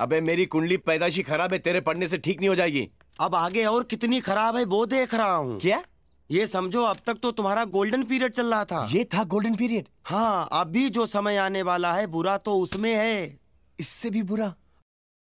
अबे मेरी कुंडली पैदाशी खराब है तेरे पढ़ने से ठीक नहीं हो जाएगी अब आगे और कितनी खराब है वो देख रहा हूँ क्या ये समझो अब तक तो तुम्हारा गोल्डन पीरियड चल रहा था ये था गोल्डन पीरियड हाँ अभी जो समय आने वाला है बुरा तो उसमें है इससे भी बुरा